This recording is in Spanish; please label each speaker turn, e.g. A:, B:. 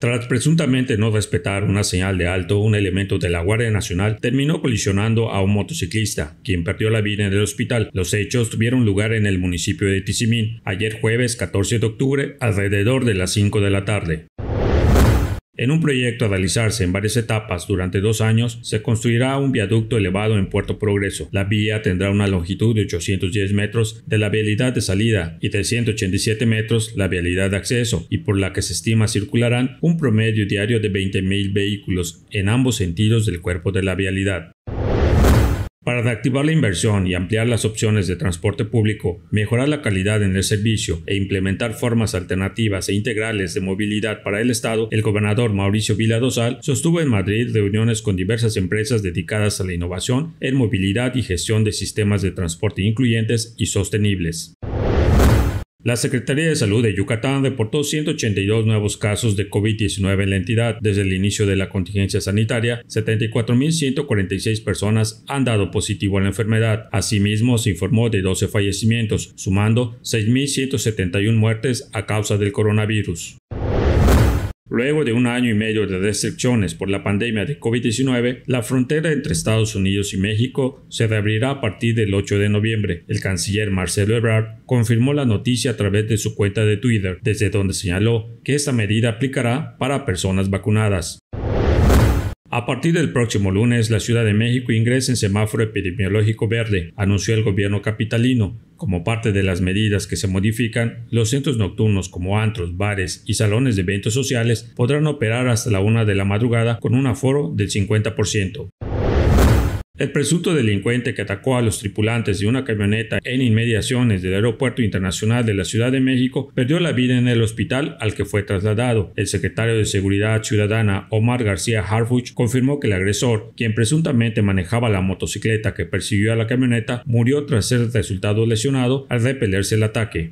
A: Tras presuntamente no respetar una señal de alto, un elemento de la Guardia Nacional terminó colisionando a un motociclista, quien perdió la vida en el hospital. Los hechos tuvieron lugar en el municipio de Tizimín ayer jueves 14 de octubre alrededor de las 5 de la tarde. En un proyecto a realizarse en varias etapas durante dos años, se construirá un viaducto elevado en Puerto Progreso. La vía tendrá una longitud de 810 metros de la vialidad de salida y 387 metros la vialidad de acceso, y por la que se estima circularán un promedio diario de 20.000 vehículos en ambos sentidos del cuerpo de la vialidad. Para reactivar la inversión y ampliar las opciones de transporte público, mejorar la calidad en el servicio e implementar formas alternativas e integrales de movilidad para el Estado, el gobernador Mauricio Vila Dosal sostuvo en Madrid reuniones con diversas empresas dedicadas a la innovación en movilidad y gestión de sistemas de transporte incluyentes y sostenibles. La Secretaría de Salud de Yucatán reportó 182 nuevos casos de COVID-19 en la entidad. Desde el inicio de la contingencia sanitaria, 74.146 personas han dado positivo a la enfermedad. Asimismo, se informó de 12 fallecimientos, sumando 6.171 muertes a causa del coronavirus. Luego de un año y medio de decepciones por la pandemia de COVID-19, la frontera entre Estados Unidos y México se reabrirá a partir del 8 de noviembre. El canciller Marcelo Ebrard confirmó la noticia a través de su cuenta de Twitter, desde donde señaló que esta medida aplicará para personas vacunadas. A partir del próximo lunes, la Ciudad de México ingresa en semáforo epidemiológico verde, anunció el gobierno capitalino. Como parte de las medidas que se modifican, los centros nocturnos como antros, bares y salones de eventos sociales podrán operar hasta la una de la madrugada con un aforo del 50%. El presunto delincuente que atacó a los tripulantes de una camioneta en inmediaciones del Aeropuerto Internacional de la Ciudad de México perdió la vida en el hospital al que fue trasladado. El secretario de Seguridad Ciudadana Omar García Harfuch confirmó que el agresor, quien presuntamente manejaba la motocicleta que persiguió a la camioneta, murió tras ser resultado lesionado al repelerse el ataque.